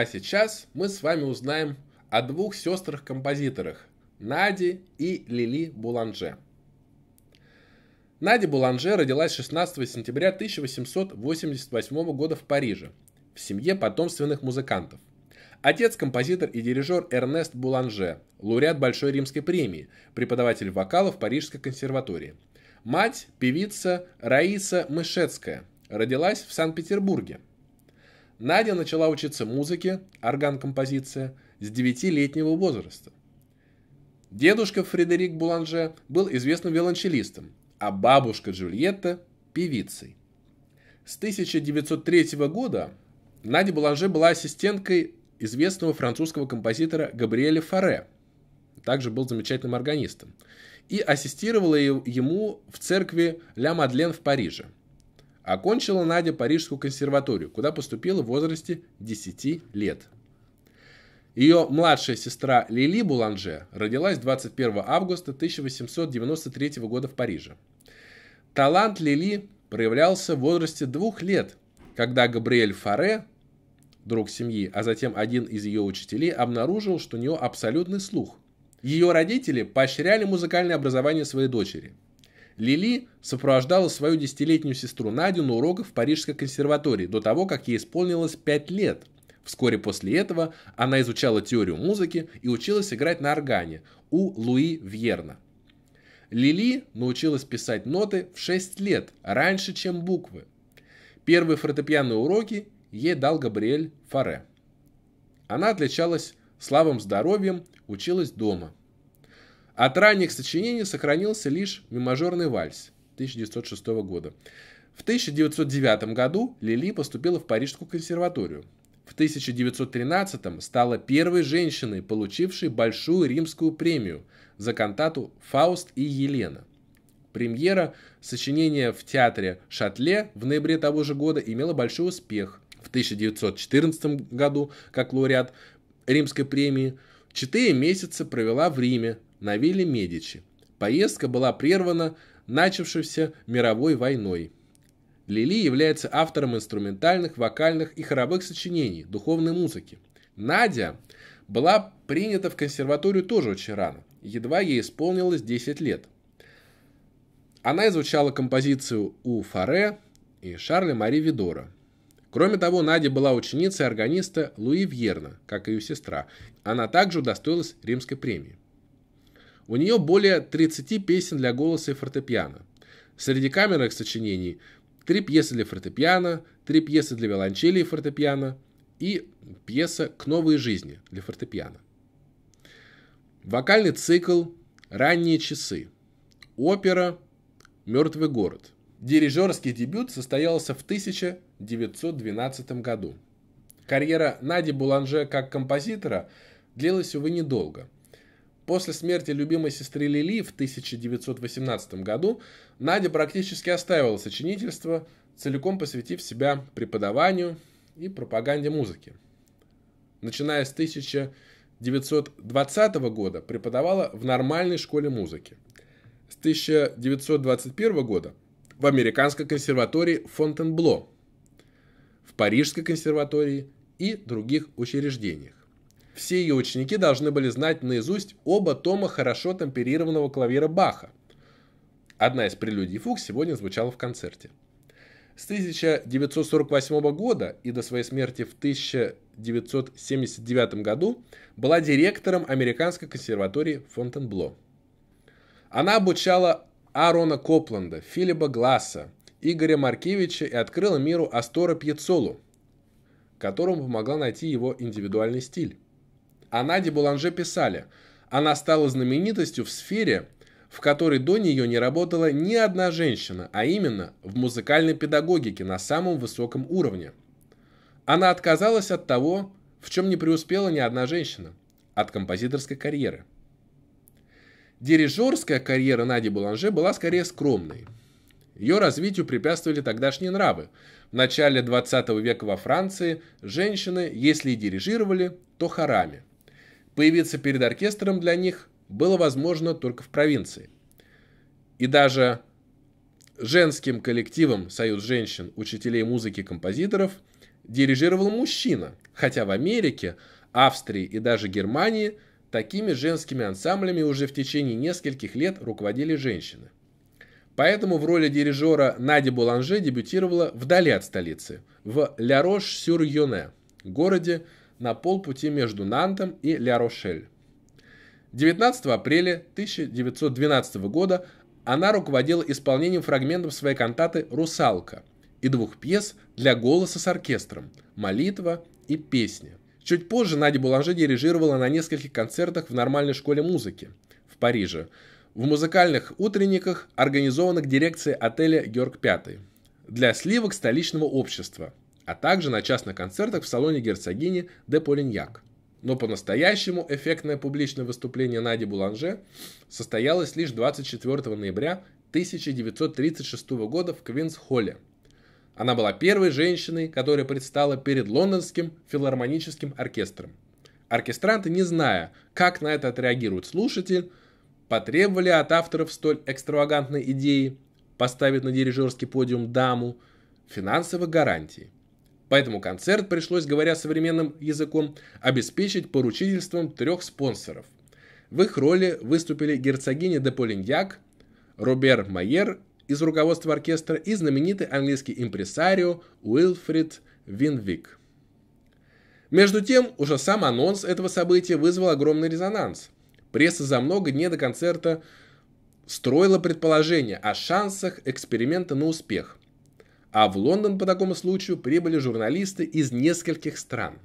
А сейчас мы с вами узнаем о двух сестрах-композиторах – Наде и Лили Буланже. Надя Буланже родилась 16 сентября 1888 года в Париже в семье потомственных музыкантов. Отец – композитор и дирижер Эрнест Буланже, лауреат Большой Римской премии, преподаватель вокала в Парижской консерватории. Мать – певица Раиса Мышецкая, родилась в Санкт-Петербурге – Надя начала учиться музыке, орган-композиция, с 9-летнего возраста. Дедушка Фредерик Буланже был известным виолончелистом, а бабушка Джульетта – певицей. С 1903 года Надя Буланже была ассистенткой известного французского композитора Габриэля Фаре, также был замечательным органистом, и ассистировала ему в церкви Ля Мадлен в Париже – Окончила Надя Парижскую консерваторию, куда поступила в возрасте 10 лет. Ее младшая сестра Лили Буланже родилась 21 августа 1893 года в Париже. Талант Лили проявлялся в возрасте двух лет, когда Габриэль Фаре, друг семьи, а затем один из ее учителей, обнаружил, что у нее абсолютный слух. Ее родители поощряли музыкальное образование своей дочери – Лили сопровождала свою десятилетнюю сестру Надю на уроках в Парижской консерватории до того, как ей исполнилось 5 лет. Вскоре после этого она изучала теорию музыки и училась играть на органе у Луи Вьерна. Лили научилась писать ноты в 6 лет, раньше, чем буквы. Первые фортепианные уроки ей дал Габриэль Фаре. Она отличалась слабым здоровьем, училась дома. От ранних сочинений сохранился лишь «Мимажорный вальс» 1906 года. В 1909 году Лили поступила в Парижскую консерваторию. В 1913 стала первой женщиной, получившей большую римскую премию за кантату «Фауст и Елена». Премьера сочинения в театре «Шатле» в ноябре того же года имела большой успех. В 1914 году, как лауреат Римской премии, четыре месяца провела в Риме, на вилле Медичи. Поездка была прервана начавшейся мировой войной. Лили является автором инструментальных, вокальных и хоровых сочинений, духовной музыки. Надя была принята в консерваторию тоже очень рано, едва ей исполнилось 10 лет. Она изучала композицию у Фаре и Шарля Мари Видора. Кроме того, Надя была ученицей органиста Луи Вьерна, как и ее сестра. Она также удостоилась римской премии. У нее более 30 песен для голоса и фортепиано. Среди камерных сочинений три пьесы для фортепиано, три пьесы для виолончели и фортепиано и пьеса «К новой жизни» для фортепиано. Вокальный цикл «Ранние часы», опера «Мертвый город». Дирижерский дебют состоялся в 1912 году. Карьера Нади Буланже как композитора длилась, увы, недолго – После смерти любимой сестры Лили в 1918 году Надя практически оставила сочинительство, целиком посвятив себя преподаванию и пропаганде музыки. Начиная с 1920 года преподавала в нормальной школе музыки. С 1921 года в Американской консерватории Фонтенбло, в Парижской консерватории и других учреждениях. Все ее ученики должны были знать наизусть оба тома хорошо темперированного клавира Баха. Одна из прелюдий Фук сегодня звучала в концерте. С 1948 года и до своей смерти в 1979 году была директором Американской консерватории Фонтенбло. Она обучала Арона Копланда, Филиппа Гласса, Игоря Маркевича и открыла миру Астора Пьецолу, которому помогла найти его индивидуальный стиль о Наде Буланже писали. Она стала знаменитостью в сфере, в которой до нее не работала ни одна женщина, а именно в музыкальной педагогике на самом высоком уровне. Она отказалась от того, в чем не преуспела ни одна женщина, от композиторской карьеры. Дирижерская карьера Нади Буланже была скорее скромной. Ее развитию препятствовали тогдашние нравы. В начале 20 века во Франции женщины, если и дирижировали, то хорами – Появиться перед оркестром для них было возможно только в провинции. И даже женским коллективом «Союз женщин», учителей музыки и композиторов дирижировал мужчина, хотя в Америке, Австрии и даже Германии такими женскими ансамблями уже в течение нескольких лет руководили женщины. Поэтому в роли дирижера Нади Буланже дебютировала вдали от столицы, в ля рош сюр юне городе, на полпути между Нантом и Ля-Рошель. 19 апреля 1912 года она руководила исполнением фрагментов своей кантаты «Русалка» и двух пьес для голоса с оркестром «Молитва» и «Песня». Чуть позже Надя Буланже дирижировала на нескольких концертах в нормальной школе музыки в Париже, в музыкальных утренниках, организованных дирекцией отеля «Георг V» для сливок столичного общества – а также на частных концертах в салоне герцогини де Полиньяк. Но по-настоящему эффектное публичное выступление Нади Буланже состоялось лишь 24 ноября 1936 года в Квинс-Холле. Она была первой женщиной, которая предстала перед лондонским филармоническим оркестром. Оркестранты, не зная, как на это отреагирует слушатель, потребовали от авторов столь экстравагантной идеи поставить на дирижерский подиум даму финансовых гарантий. Поэтому концерт пришлось, говоря современным языком, обеспечить поручительством трех спонсоров. В их роли выступили герцогиня де Полиньяк, Робер Майер из руководства оркестра и знаменитый английский импресарио Уилфрид Винвик. Между тем, уже сам анонс этого события вызвал огромный резонанс. Пресса за много дней до концерта строила предположения о шансах эксперимента на успех а в Лондон по такому случаю прибыли журналисты из нескольких стран.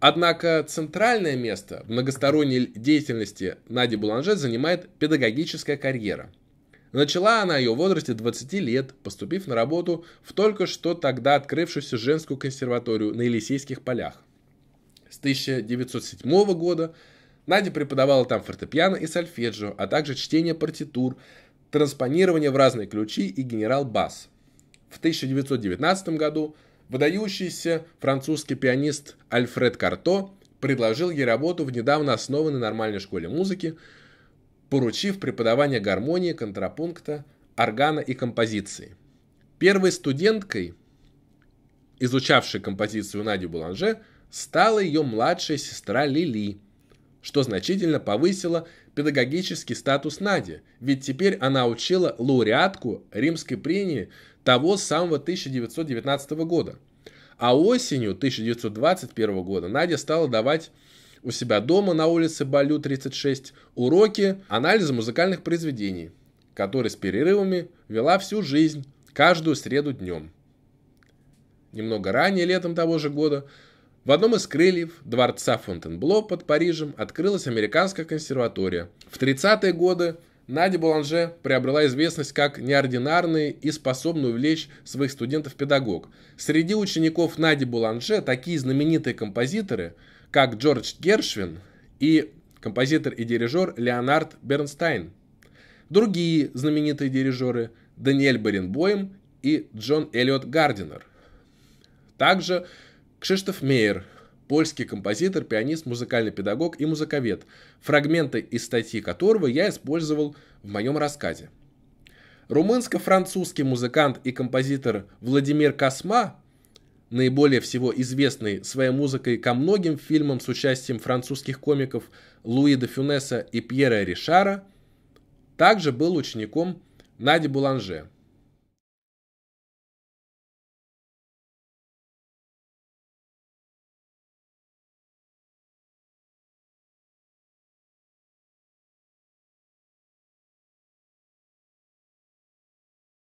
Однако центральное место в многосторонней деятельности Нади Буланже занимает педагогическая карьера. Начала она ее в возрасте 20 лет, поступив на работу в только что тогда открывшуюся женскую консерваторию на Елисейских полях. С 1907 года Надя преподавала там фортепиано и сольфеджио, а также чтение партитур, транспонирование в разные ключи и генерал Бас. В 1919 году выдающийся французский пианист Альфред Карто предложил ей работу в недавно основанной нормальной школе музыки, поручив преподавание гармонии, контрапункта, органа и композиции. Первой студенткой, изучавшей композицию Надю Буланже, стала ее младшая сестра Лили, что значительно повысило педагогический статус Нади, ведь теперь она учила лауреатку римской премии того самого 1919 года. А осенью 1921 года Надя стала давать у себя дома на улице Балю 36 уроки анализа музыкальных произведений, которые с перерывами вела всю жизнь, каждую среду днем. Немного ранее, летом того же года, в одном из крыльев дворца Фонтенбло под Парижем открылась американская консерватория. В 30-е годы Надя Буланже приобрела известность как неординарный и способный увлечь своих студентов педагог. Среди учеников Нади Буланже такие знаменитые композиторы, как Джордж Гершвин и композитор и дирижер Леонард Бернстайн. Другие знаменитые дирижеры – Даниэль Баренбоем и Джон Эллиот Гардинер. Также Кшиштоф Мейер, польский композитор, пианист, музыкальный педагог и музыковед, фрагменты из статьи которого я использовал в моем рассказе. Румынско-французский музыкант и композитор Владимир Косма, наиболее всего известный своей музыкой ко многим фильмам с участием французских комиков Луи де Фюнеса и Пьера Ришара, также был учеником Нади Буланже –